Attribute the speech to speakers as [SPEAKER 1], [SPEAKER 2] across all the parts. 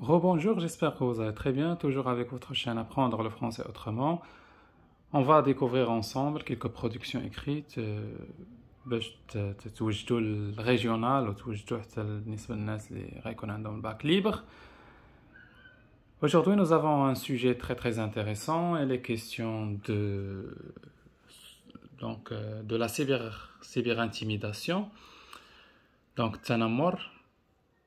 [SPEAKER 1] Rebonjour, j'espère que vous allez très bien, toujours avec votre chaîne Apprendre le français autrement. On va découvrir ensemble quelques productions écrites باش توجدوا للريجيونال وتوجدوا حتى للناس اللي غيكون عندهم الباك ليبر. Aujourd'hui, nous avons un sujet très très intéressant, et les questions de donc euh, de la sévère intimidation. Donc, tanamor,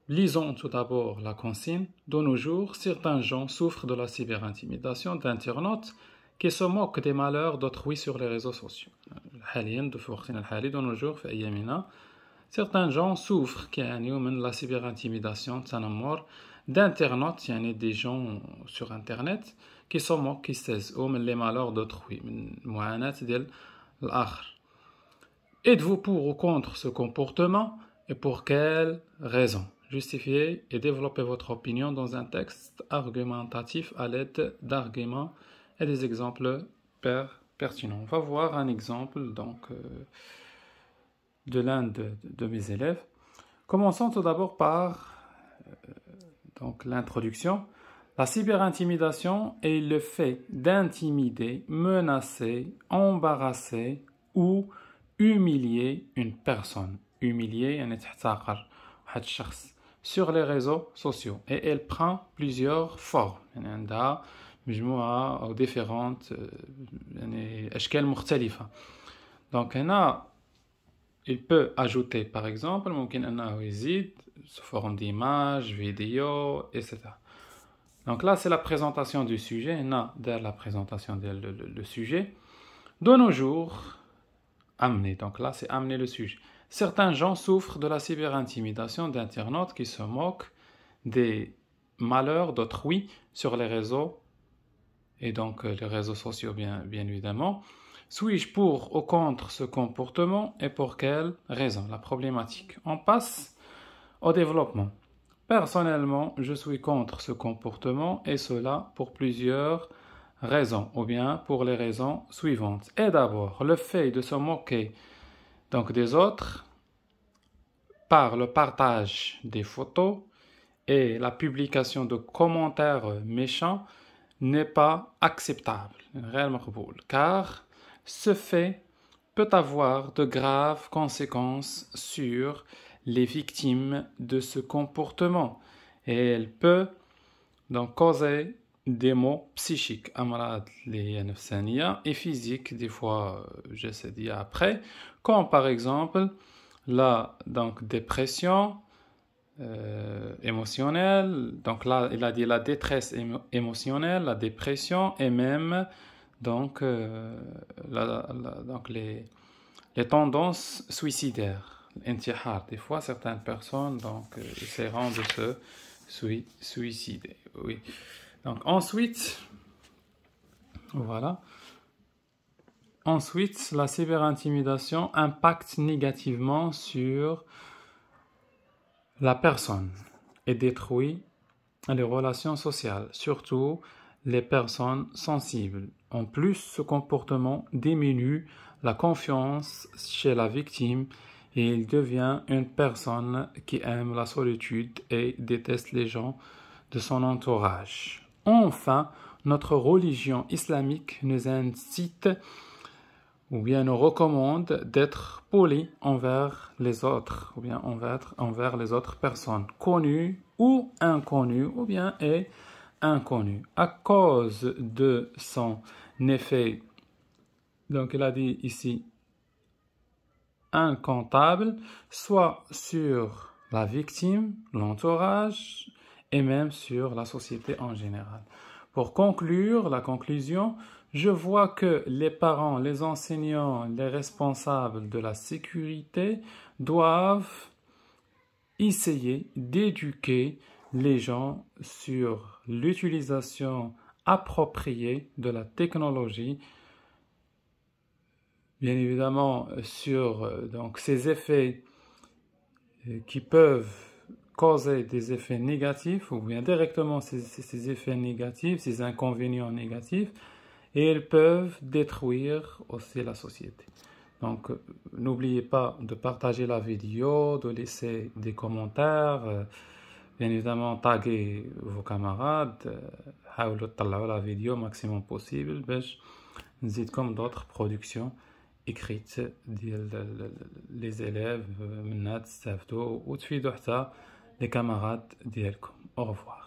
[SPEAKER 1] Lisons tout d'abord la consigne. De nos jours, certains gens souffrent de la cyberintimidation d'internautes qui se moquent des malheurs d'autrui sur les réseaux sociaux. De nos jours, certains gens souffrent de la cyberintimidation d'internautes, des gens sur Internet qui se moquent, qui cessent oh, les malheurs d'autrui, Êtes-vous pour ou contre ce comportement et pour quelles raisons justifier et développer votre opinion dans un texte argumentatif à l'aide d'arguments et des exemples pertinents. On va voir un exemple donc, euh, de l'un de, mes élèves. Commençons tout d'abord par euh, donc l'introduction. La cyberintimidation est le fait d'intimider, menacer, embarrasser ou humilier une personne. Humilier, un sur les réseaux sociaux et elle prend plusieurs formes différentes euh, donc il peut ajouter par exemple ممكن a sous forme d'image, vidéo, etc. Donc là c'est la présentation du sujet هنا دار la présentation de sujet de nos jours amener donc là c'est amener le sujet Certains gens souffrent de la cyberintimidation d'internautes qui se moquent des malheurs d'autrui sur les réseaux et donc euh, les réseaux sociaux bien, bien évidemment. Suis-je pour ou contre ce comportement et pour quelles raison La problématique. On passe au développement. Personnellement, je suis contre ce comportement et cela pour plusieurs raisons ou bien pour les raisons suivantes. Et d'abord, le fait de se moquer donc des autres par le partage des photos et la publication de commentaires méchants n'est pas acceptable, car ce fait peut avoir de graves conséquences sur les victimes de ce comportement et elle peut donc causer des maux psychiques, et physiques, des fois, euh, je sais dire après, comme par exemple Là, donc dépression euh, émotionnelle. Donc là, il a dit la détresse émotionnelle, la dépression et même donc, euh, donc les, les tendances suicidaires. Des fois, certaines personnes donc, euh, essaieront de se sui suicider. Oui. Donc ensuite, voilà. Ensuite, la cyberintimidation impacte négativement sur la personne et détruit les relations sociales, surtout les personnes sensibles. En plus, ce comportement diminue la confiance chez la victime et il devient une personne qui aime la solitude et déteste les gens de son entourage. Enfin, notre religion islamique nous incite ou bien nous recommande d'être poli envers les autres, ou bien envers, envers les autres personnes, connues ou inconnues, ou bien et inconnues, à cause de son effet. Donc il a dit ici incontable, soit sur la victime, l'entourage, et même sur la société en général. Pour conclure, la conclusion, je vois que les parents, les enseignants, les responsables de la sécurité doivent essayer d'éduquer les gens sur l'utilisation appropriée de la technologie, bien évidemment sur euh, donc, ces effets euh, qui peuvent causer des effets négatifs ou bien directement ces, ces effets négatifs, ces inconvénients négatifs, et ils peuvent détruire aussi la société. Donc, euh, n'oubliez pas de partager la vidéo, de laisser des commentaires, euh, bien évidemment, taguer vos camarades, de euh, la vidéo au maximum possible, n'hésitez comme d'autres productions écrites, les élèves, ou les camarades d'ELCOM, Au revoir.